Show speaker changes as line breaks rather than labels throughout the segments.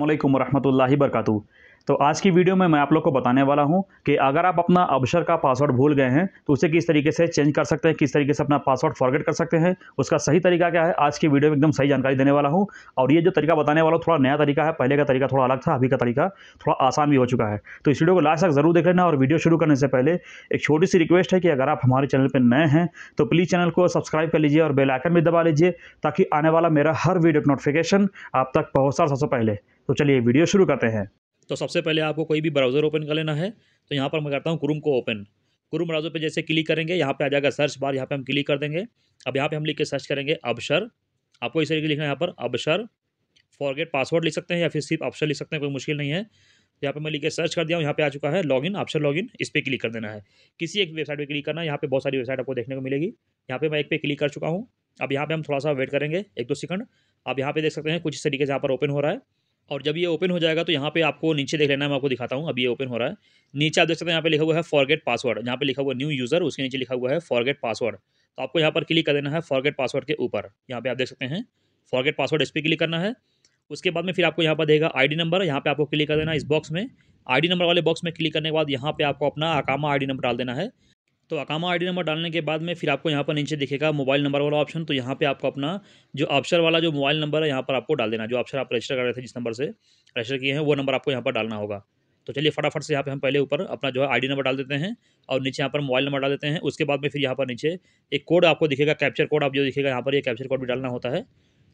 अल्लाम वरहमल वरक तो आज की वीडियो में मैं आप लोग को बताने वाला हूं कि अगर आप अपना अवसर का पासवर्ड भूल गए हैं तो उसे किस तरीके से चेंज कर सकते हैं किस तरीके से अपना पासवर्ड फॉरगेट कर सकते हैं उसका सही तरीका क्या है आज की वीडियो में एकदम सही जानकारी देने वाला हूं और ये जो तरीका बताने वाला थोड़ा नया तरीका है पहले का तरीका थोड़ा अलग था अभी का तरीका थोड़ा आसान भी हो चुका है तो इस वीडियो को लास्ट तक जरूर देख लेना और वीडियो शुरू करने से पहले एक छोटी सी रिक्वेस्ट है कि अगर आप हमारे चैनल पर नए हैं तो प्लीज़ चैनल को सब्सक्राइब कर लीजिए और बेलाइकन भी दबा लीजिए ताकि आने वाला मेरा हर वीडियो नोटिफिकेशन आप तक पहुँच सबसे पहले तो चलिए वीडियो शुरू करते हैं तो सबसे पहले आपको कोई भी ब्राउज़र ओपन कर लेना है तो यहाँ पर मैं करता हूँ क्रूम को ओपन क्रूम ब्राउज़र पर जैसे क्लिक करेंगे यहाँ पर आ जाएगा सर्च बार यहाँ पर हम क्लिक कर देंगे अब यहाँ पर हम लिख के सर्च करेंगे अबशर आपको इस तरीके लिखना है यहाँ पर अबशर फॉरगेट पासवर्ड लिख सकते हैं या फिर सिर्फ ऑप्शन लिख सकते हैं कोई मुश्किल नहीं है तो यहाँ पे मैं लिख के सर्च कर दिया हूँ यहाँ पे आ चुका है लॉगिन ऑप्शन लॉगिन इस पर क्लिक कर देना है किसी एक वेबसाइट पे क्लिक करना है यहाँ पे बहुत सारी वेबसाइट आपको देखने को मिलेगी यहाँ पे मैं एक पे क्लिक कर चुका हूँ अब यहाँ पे हम थोड़ा सा वेट करेंगे एक दो सेकंड अब यहाँ पे देख सकते हैं कुछ इस तरीके से यहाँ पर ओपन हो रहा है और जब ये ओपन हो जाएगा तो यहाँ पे आपको नीचे देख लेना है मैं आपको दिखाता हूँ अभी ये ओपन हो रहा है नीचे आप देख सकते हैं यहाँ पे लिखा हुआ है फॉरगेट पासवर्ड यहाँ पे लिखा हुआ न्यू यूज़र उसके नीचे लिखा हुआ है फॉरगेट पासवर्ड तो आपको यहाँ पर क्लिक कर देना है फॉरगेट पासवर्ड के ऊपर यहाँ पे आप देख सकते हैं फॉरगेट पासवर्ड इस पर क्लिक करना है उसके बाद में फिर आपको यहाँ पर देगा डी नंबर यहाँ पर आपको क्लिक कर देना है इस बॉक्स में डी नंबर वाले बॉक्स में क्लिक करने के बाद यहाँ पे आपको अपना अकामा डी नंबर डाल देना है तो अकामा आईडी नंबर डालने के बाद में फिर आपको यहाँ पर नीचे दिखेगा मोबाइल नंबर वाला ऑप्शन तो यहाँ पे आपको अपना जो ऑप्शन वाला जो मोबाइल नंबर है यहाँ पर आपको डाल देना जो ऑप्शन आप रजिस्टर कर रहे थे जिस नंबर से रजिस्टर किए हैं वो नंबर आपको यहाँ पर डालना होगा तो चलिए फटाफट से यहाँ पे हम पहले ऊपर अपना जो है आईडी नंबर डाल देते हैं और नीचे यहाँ पर मोबाइल नंबर डाल देते हैं उसके बाद में फिर यहाँ पर नीचे एक कोड आपको दिखेगा कैप्चर कोड आप जो दिखेगा यहाँ पर ये कैप्चर कोड भी डालना होता है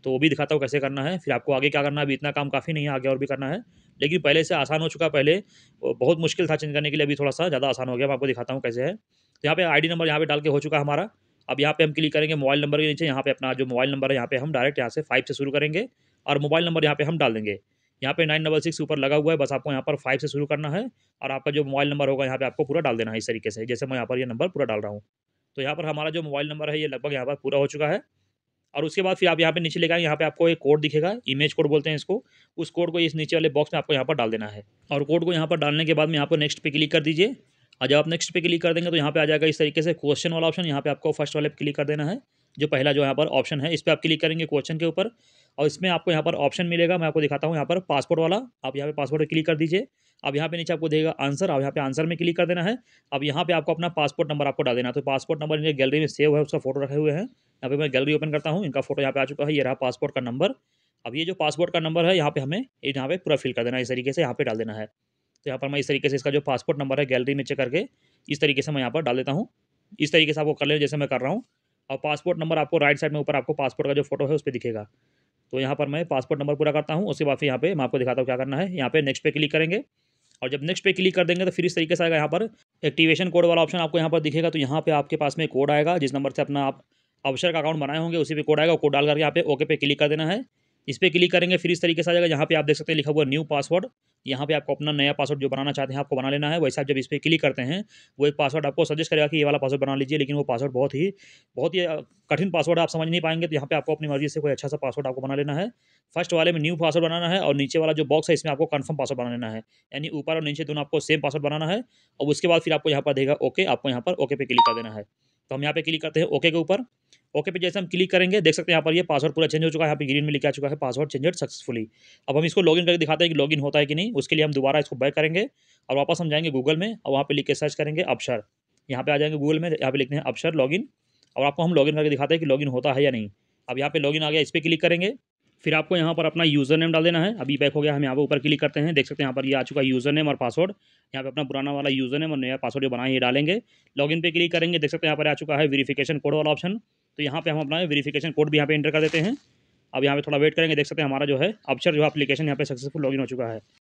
तो वो भी दिखाता हूँ कैसे करना है फिर आपको आगे क्या करना है अभी इतना काम काफ़ी नहीं है आगे और भी करना है लेकिन पहले से आसान हो चुका पहले बहुत मुश्किल था चेंज करने के लिए अभी थोड़ा सा ज़्यादा आसान हो गया मैं आपको दिखाता हूँ कैसे है यहाँ पे आईडी नंबर यहाँ पे डाल के हो चुका है हमारा अब यहाँ पे हम क्लिक करेंगे मोबाइल नंबर के नीचे यहाँ पे अपना जो मोबाइल नंबर है यहाँ पे हम डायरेक्ट यहाँ से फाइव से शुरू करेंगे और मोबाइल नंबर यहाँ पे हम डाल देंगे यहाँ पे नाइन डबल सिक्स ऊपर लगा हुआ है बस आपको यहाँ पर फाइव से शुरू करना है और आपका जो मोबाइल नंबर होगा यहाँ पे आपको पूरा डाल देना है इस तरीके से जैसे मैं यहाँ पर ये यह नंबर पूरा डाल रहा हूँ तो यहाँ पर हमारा जो मोबाइल नंबर है ये लगभग यहाँ पर पूरा हो चुका है और उसके बाद फिर आप यहाँ पे नीचे लेकर यहाँ पे आपको एक कोड दिखेगा इमेज कोड बोलते हैं इसको उस कोड को इस नीचे वाले बॉक्स में आपको यहाँ पर डाल देना है और कोड को यहाँ पर डालने के बाद में यहाँ पर नेक्स्ट पे क्लिक कर दीजिए और जब आप नेक्स्ट पे क्लिक कर देंगे तो यहाँ पे आ जाएगा इस तरीके से क्वेश्चन वाला ऑप्शन यहाँ पे आपको फर्स्ट वाले पे क्लिक कर देना है जो पहला जो यहाँ पर ऑप्शन है इस पर आप क्लिक करेंगे क्वेश्चन के ऊपर और इसमें आपको यहाँ पर ऑप्शन मिलेगा मैं आपको दिखाता हूँ यहाँ पर पासपोर्ट वाला आप यहाँ पे पासपोर्ट पर क्लिक कर दीजिए अब यहाँ पे नीचे आपको देगा आंसर आप यहाँ पे आंसर में क्लिक कर देना है अब यहाँ पे आपको अपना पासपोर्ट नंबर आपको डाल देना तो पासपोर्ट नंबर इनके गैलरी में सेव है उसका फोटो रखे हुए हैं यहाँ पे मैं गैलरी ओपन करता हूँ इनका फोटो यहाँ पे आ चुका है ये रहा पासपोर्ट का नंबर अब ये जो पासपोर्ट का नंबर है यहाँ पे हमें यहाँ पे पूरा फिल कर देना है इस तरीके से यहाँ पे डाल देना है तो यहाँ पर मैं इस तरीके से इसका जो पासपोर्ट नंबर है गैलरी में चेक करके इस तरीके से मैं यहाँ पर डाल देता हूँ इस तरीके से आपको कर लेना जैसे मैं कर रहा हूँ और पासपोर्ट नंबर आपको राइट साइड में ऊपर आपको पासपोर्ट का जो फोटो है उस पर दिखेगा तो यहाँ पर मैं पासपोर्ट नंबर पूरा करता हूँ उसके बाद फिर यहाँ पे मैं आपको दिखाता हूँ क्या करना है यहाँ पे नेक्स्ट पे क्लिक करेंगे और जब नेक्स्ट पे क्लिक कर देंगे तो फिर इस तरीके से आएगा यहाँ पर एक्टिवेशन कोड वाला ऑप्शन आपको यहाँ पर दिखेगा तो यहाँ पे आपके पास में कोड आएगा जिस नंबर से अपना आप अवसर का अकाउंट बनाए होंगे उसी पर कोड आएगा कोड डाल करके यहाँ पे ओके पे क्लिक कर देना है इस पर क्लिक करेंगे फिर इस तरीके से आ जाएगा यहाँ पे आप देख सकते हैं लिखा हुआ न्यू पासवर्ड यहाँ पे आपको अपना नया पासवर्ड जो बनाना चाहते हैं आपको बना लेना है वैसे आप जब इस पर क्लिक करते हैं वो एक पासवर्ड आपको सजेस्ट करेगा कि ये वाला पासवर्ड बना लीजिए लेकिन वो पासवर्ड बहुत ही बहुत ही कठिन पासवर्ड आप समझ नहीं पाएंगे तो यहाँ पे आपको अपनी मर्जी से कोई अच्छा सा पासवर्ड आपको बना लेना है फर्स्ट वाले में न्यू पासवर्ड बनाना है और नीचे वाला जो बॉक्स है इसमें आपको कन्फर्म पासवर्ड बना लेना है यानी ऊपर और नीचे दोनों आपको सेम पासवर्ड बनाना है और उसके बाद फिर आपको यहाँ पर देगा ओके आपको यहाँ पर ओके पे क्लिक कर देना है तो हम यहाँ पे क्लिक करते हैं ओके के ऊपर ओके पे जैसे हम क्लिक करेंगे देख सकते हैं यहाँ पर ये पासवर्ड पूरा चेंज हो चुका है यहाँ पे ग्रीन में लिखा चुका है पासवर्ड चेंजेड सक्सेसफुली अब हम इसको लॉगिन करके दिखाते हैं कि लॉगिन होता है कि नहीं उसके लिए हम दोबारा इसको बैक करेंगे और वापस हम जाएंगे गूगल में और वहाँ पर लिख के सर्च करेंगे अपशर यहाँ पर आ जाएंगे गूगल में यहाँ पर लिखते हैं अपशर लॉगिन और आपको हम लॉगिन करके दिखाते हैं कि लॉगिन होता है या नहीं अब यहाँ पर लॉगिन आ गया इस पर क्लिक करेंगे फिर आपको यहाँ पर अपना यूज़र नेम डाल देना है अभी बैक हो गया हम यहाँ पर ऊपर क्लिक करते हैं देख सकते हैं यहाँ पर ये यह आ चुका है यूज़र नेम और पासवर्ड यहाँ पे अपना पुराना वाला यूज़र नेम और नया पासवर्ड जो बनाए ये डालेंगे लॉगिन पे क्लिक करेंगे देख सकते हैं यहाँ पर आ चुका है वेरिफिकेशन कोड वाला ऑप्शन तो यहाँ पे हम अपना वेरिफिकेशन कोड भी यहाँ पे इंटर कर देते हैं अब यहाँ पे थोड़ा वेट करेंगे देख सकते हैं हमारा जो है अक्षर जो है एप्लीकेशन यहाँ पे सक्सेसफुल लॉगिन हो चुका है